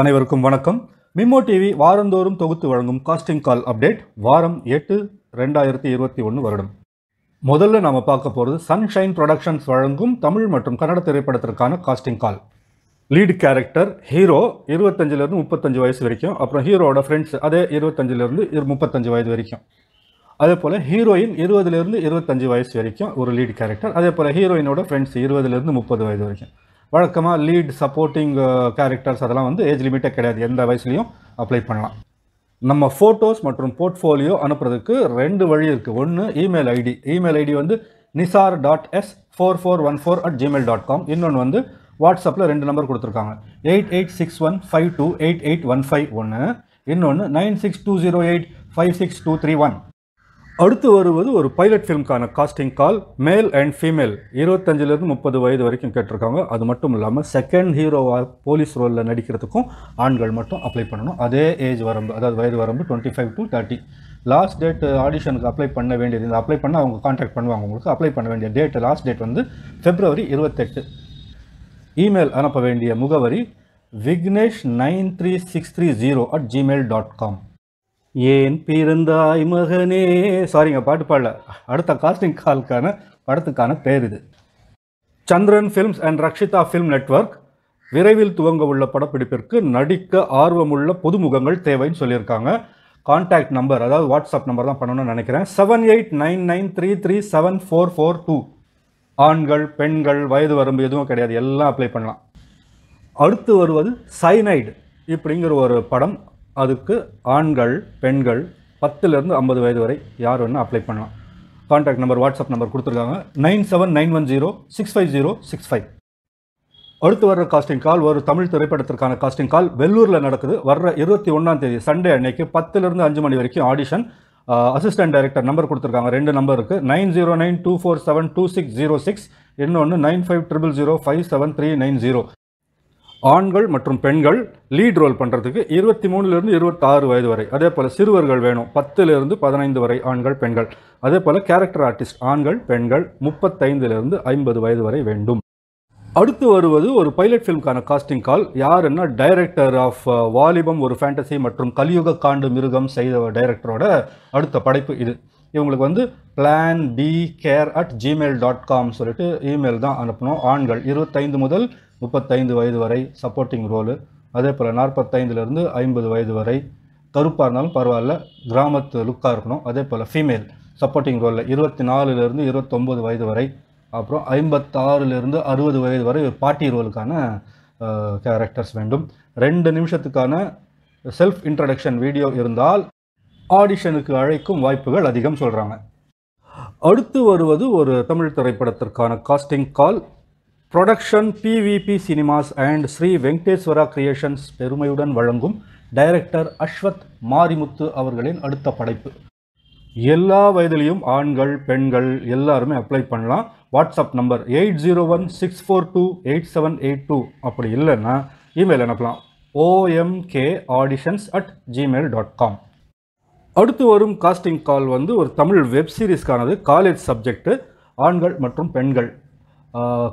அனைவருக்கும் வணக்கம் மிம்மோ டிவி வாரந்தோறும் தொகுத்து வழங்கும் காஸ்டிங் கால் அப்டேட் வாரம் எட்டு ரெண்டாயிரத்தி இருபத்தி ஒன்று வருடம் முதல்ல நாம் பார்க்க போகிறது சன்ஷைன் ப்ரொடக்ஷன்ஸ் வழங்கும் தமிழ் மற்றும் கன்னட திரைப்படத்திற்கான casting call lead character hero இருபத்தஞ்சிலேருந்து முப்பத்தஞ்சு வயசு வரைக்கும் அப்புறம் ஹீரோட ஃப்ரெண்ட்ஸ் அதே இருபத்தஞ்சிலேருந்து முப்பத்தஞ்சு வயது வரைக்கும் அதே போல் ஹீரோயின் இருபதுலேருந்து இருபத்தஞ்சு வயசு வரைக்கும் ஒரு லீடு கேரக்டர் அதே போல் ஹீரோயினோட ஃப்ரெண்ட்ஸ் இருபதுலேருந்து முப்பது வயது வரைக்கும் வழக்கமாக லீட் சப்போர்ட்டிங் கேரக்டர்ஸ் அதெல்லாம் வந்து ஏஜ் லிமிட்டே கிடையாது எந்த வயசுலையும் அப்ளை பண்ணலாம் நம்ம ஃபோட்டோஸ் மற்றும் போர்ட்ஃபோலியோ அனுப்புறதுக்கு ரெண்டு வழி இருக்குது ஒன்று இமெயில் ஐடி இமெயில் ஐடி வந்து Nisar dot s four four one four at Gmail dot com இன்னொன்று வந்து வாட்ஸ்அப்பில் ரெண்டு நம்பர் கொடுத்துருக்காங்க eight eight six one five two eight eight one five ஒன்று இன்னொன்று nine six two zero eight five six two three one அடுத்து வருவது ஒரு pilot ஃபிலிம்க்கான costing call male and female இருபத்தஞ்சிலேருந்து முப்பது வயது வரைக்கும் கேட்டிருக்காங்க அது மட்டும் இல்லாமல் செகண்ட் ஹீரோவாக போலீஸ் ரோலில் நடிக்கிறதுக்கும் ஆண்கள் மட்டும் அப்ளை பண்ணணும் அதே ஏஜ் வரம்பு அதாவது வயது வரம்பு twenty five to thirty last date ஆடிஷனுக்கு அப்ளை பண்ண வேண்டியது இந்த அப்ளை பண்ண அவங்க காண்டாக்ட் பண்ணுவாங்க உங்களுக்கு அப்ளை பண்ண வேண்டிய டேட் லாஸ்ட் டேட் வந்து பிப்ரவரி இருபத்தெட்டு இமெயில் அனுப்ப வேண்டிய முகவரி Vignesh nine three six three zero at Gmail dot com ஏன் பிறந்தாய் மகனே சாரிங்க பாட்டு பாடல அடுத்த காஸ்டிங் காலுக்கான படத்துக்கான பேர் இது Chandran films and Rakshita film network விரைவில் துவங்க உள்ள படப்பிடிப்பிற்கு நடிக்க ஆர்வமுள்ள புதுமுகங்கள் தேவைன்னு சொல்லியிருக்காங்க கான்டாக்ட் நம்பர் அதாவது வாட்ஸ்அப் நம்பர் தான் பண்ணணும்னு நினைக்கிறேன் seven eight nine nine three three seven four four two ஆண்கள் பெண்கள் வயது வரம்பு எதுவும் கிடையாது எல்லாம் அப்ளை பண்ணலாம் அடுத்து வருவது சைனைடு இப்படிங்கிற ஒரு படம் அதுக்கு ஆண்கள் பெண்கள் பத்துலேருந்து ஐம்பது வயது வரை யார் வேணால் அப்ளை பண்ணலாம் கான்டாக்ட் நம்பர் வாட்ஸ்அப் நம்பர் கொடுத்துருக்காங்க nine seven nine one zero six five zero six five அடுத்து வர்ற காஸ்டிங் கால் ஒரு தமிழ் திரைப்படத்திற்கான காஸ்டிங் கால் வெள்ளூரில் நடக்குது வர்ற இருபத்தி ஒன்றாம் தேதி சண்டே அன்னைக்கு பத்துலேருந்து அஞ்சு மணி வரைக்கும் ஆடிஷன் அசிஸ்டன்ட் டைரக்டர் நம்பர் கொடுத்துருக்காங்க ரெண்டு நம்பர் இருக்குது nine zero nine two four seven two six zero six இன்னொன்று nine five triple zero five seven three nine zero ஆண்கள் மற்றும் பெண்கள் லீட் ரோல் பண்ணுறதுக்கு இருபத்தி மூணுலேருந்து இருபத்தாறு வயது வரை அதே போல் சிறுவர்கள் வேணும் பத்துலேருந்து பதினைந்து வரை ஆண்கள் பெண்கள் அதே போல் கேரக்டர் ஆர்டிஸ்ட் ஆண்கள் பெண்கள் முப்பத்தைந்துலேருந்து ஐம்பது வயது வரை வேண்டும் அடுத்து வருவது ஒரு பைலட் ஃபிலிம்கான காஸ்டிங் கால் யாருன்னா டைரக்டர் ஆஃப் வாலிபம் ஒரு ஃபேண்டசி மற்றும் கலியுக காண்டு மிருகம் செய்த டைரக்டரோட அடுத்த படைப்பு இது இவங்களுக்கு வந்து plan B care at Gmail dot com சொல்லிட்டு இமெயில் தான் அனுப்பணும் ஆண்கள் இருபத்தைந்து முதல் முப்பத்தைந்து வயது வரை சப்போர்ட்டிங் ரோலு அதே போல் நாற்பத்தைந்துலேருந்து ஐம்பது வயது வரை கருப்பாக இருந்தாலும் பரவாயில்ல கிராமத்து லுக்காக இருக்கணும் அதே போல் ஃபீமேல் சப்போர்ட்டிங் ரோலில் இருபத்தி நாலுலேருந்து இருபத்தொம்போது வயது வரை அப்புறம் ஐம்பத்தாறுலேருந்து அறுபது வயது வரை பாட்டி ரோலுக்கான கேரக்டர்ஸ் வேண்டும் ரெண்டு நிமிஷத்துக்கான செல்ஃப் இன்ட்ரடக்ஷன் வீடியோ இருந்தால் ஆடிஷனுக்கு அழைக்கும் வாய்ப்புகள் அதிகம் சொல்கிறாங்க அடுத்து வருவது ஒரு தமிழ் திரைப்படத்திற்கான casting call production PVP cinemas and Shri Venkateswara creations பெருமையுடன் வழங்கும் டைரக்டர் அஸ்வத் மாரிமுத்து அவர்களின் அடுத்த படைப்பு எல்லா வயதிலையும் ஆண்கள் பெண்கள் எல்லாருமே அப்ளை பண்ணலாம் WhatsApp number eight zero one six four two eight seven eight two அப்படி இல்லைன்னா இமெயில் அனுப்பலாம் OMK auditions at Gmail dot com அடுத்து வரும் காஸ்டிங் கால் வந்து ஒரு தமிழ் வெப் சீரிஸ்க்கானது காலேஜ் சப்ஜெக்ட்டு ஆண்கள் மற்றும் பெண்கள்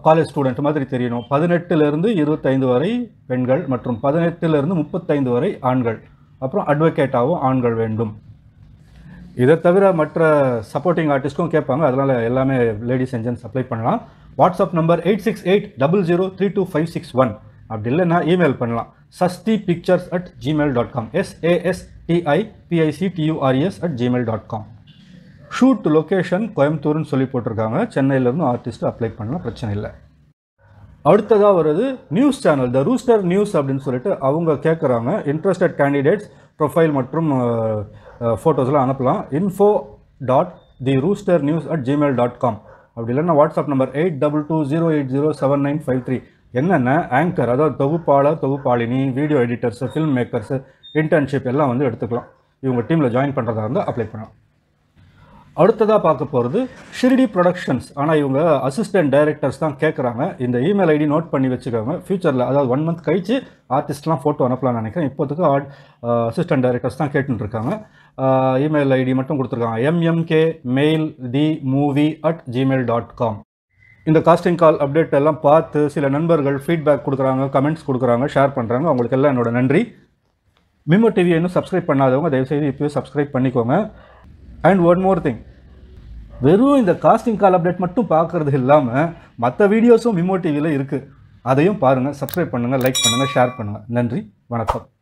காலேஜ் ஸ்டூடெண்ட் மாதிரி தெரியணும் பதினெட்டுலேருந்து இருபத்தைந்து வரை பெண்கள் மற்றும் பதினெட்டுலேருந்து முப்பத்தைந்து வரை ஆண்கள் அப்புறம் அட்வொகேட்டாகவும் ஆண்கள் வேண்டும் இதை தவிர மற்ற சப்போர்ட்டிங் ஆர்டிஸ்ட்டும் கேட்பாங்க அதனால் எல்லாமே லேடிஸ் என்ஜின்ஸ் அப்ளை பண்ணலாம் WhatsApp number eight six eight double zero three two five six one அப்படி இல்லைன்னா இமெயில் பண்ணலாம் Sasthi pictures at Gmail dot com SAS DIPICTURS at Gmail dot com shoot location கோயம்புத்தூர்னு சொல்லி போட்டிருக்காங்க சென்னையிலேருந்து ஆர்டிஸ்ட்டு அப்ளை பண்ணலாம் பிரச்சனை இல்லை அடுத்ததாக வருது news channel the rooster news அப்படின்னு சொல்லிட்டு அவங்க கேட்குறாங்க இன்ட்ரெஸ்டட் கேண்டிடேட்ஸ் ப்ரொஃபைல் மற்றும் ஃபோட்டோஸ்லாம் அனுப்பலாம் info dot the rooster news at Gmail dot com அப்படி இல்லைன்னா WhatsApp number eight double two zero eight zero seven nine five three என்னென்ன ஆங்கர் அதாவது தொகுப்பாளர் தொகுப்பாளினி video editors film makers internship எல்லாம் வந்து எடுத்துக்கலாம் இவங்க டீமில் ஜாயின் பண்ணுறதா இருந்தால் அப்ளை பண்ணலாம் அடுத்ததாக பார்க்க போகிறது ஷிரிடி ப்ரொடக்ஷன்ஸ் ஆனால் இவங்க அசிஸ்டன்ட் டைரக்டர்ஸ் தான் கேட்குறாங்க இந்த இமெயில் ஐடி நோட் பண்ணி வச்சுக்கோங்க ஃப்யூச்சரில் அதாவது ஒன் மந்த் கழித்து ஆர்டிஸ்ட்லாம் ஃபோட்டோ அனுப்பலாம்னு நினைக்கிறேன் இப்போதுக்கு ஆட் அசிஸ்டன்ட் டைரக்டர்ஸ் தான் கேட்டுருக்காங்க இமெயில் ஐடி மட்டும் கொடுத்துருக்காங்க MMK mail the movie at Gmail dot com இந்த காஸ்டிங் கால் அப்டேட் எல்லாம் பார்த்து சில நண்பர்கள் ஃபீட்பேக் கொடுக்குறாங்க கமெண்ட்ஸ் கொடுக்குறாங்க ஷேர் பண்ணுறாங்க அவங்களுக்கு எல்லாம் என்னோட நன்றி மிமோ டிவியை இன்னும் சப்ஸ்கிரைப் பண்ணாதவங்க தயவுசெய்து இப்போயே சப்ஸ்கிரைப் பண்ணிக்கோங்க அண்ட் ஒன் மோர் திங் வெறும் இந்த காஸ்டிங் கால் அப்டேட் மட்டும் பார்க்குறது இல்லாமல் மற்ற வீடியோஸும் மிமோ டிவியில் இருக்குது அதையும் பாருங்கள் சப்ஸ்கிரைப் பண்ணுங்கள் லைக் பண்ணுங்கள் ஷேர் பண்ணுங்கள் நன்றி வணக்கம்